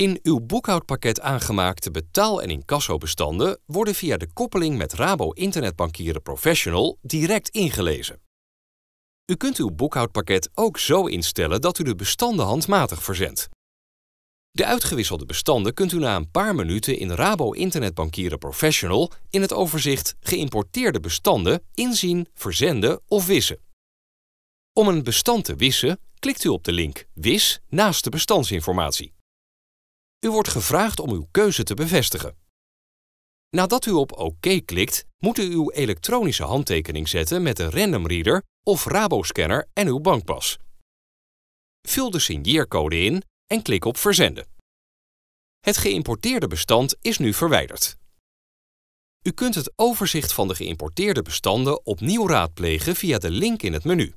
In uw boekhoudpakket aangemaakte betaal- en incassobestanden worden via de koppeling met Rabo Internetbankieren Professional direct ingelezen. U kunt uw boekhoudpakket ook zo instellen dat u de bestanden handmatig verzendt. De uitgewisselde bestanden kunt u na een paar minuten in Rabo Internetbankieren Professional in het overzicht Geïmporteerde bestanden inzien, verzenden of wissen. Om een bestand te wissen, klikt u op de link Wis naast de bestandsinformatie. U wordt gevraagd om uw keuze te bevestigen. Nadat u op OK klikt, moet u uw elektronische handtekening zetten met een Random Reader of Rabo scanner en uw bankpas. Vul de signeercode in en klik op Verzenden. Het geïmporteerde bestand is nu verwijderd. U kunt het overzicht van de geïmporteerde bestanden opnieuw raadplegen via de link in het menu.